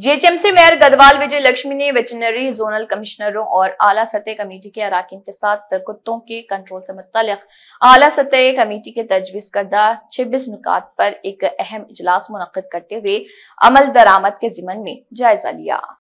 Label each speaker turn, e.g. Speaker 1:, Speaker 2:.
Speaker 1: GHMC mayor Gadwal Vijay Lakshmi ने veterinary zonal कमिश्नरों और आला सतह कमेटी के अरकान के साथ कुत्तों के कंट्रोल से मुतल आला सतह कमेटी के तजवीज करदा छब्बीस नुकात पर एक अहम इजलास मुनद करते हुए अमल दरामद के जिमन
Speaker 2: में जायजा लिया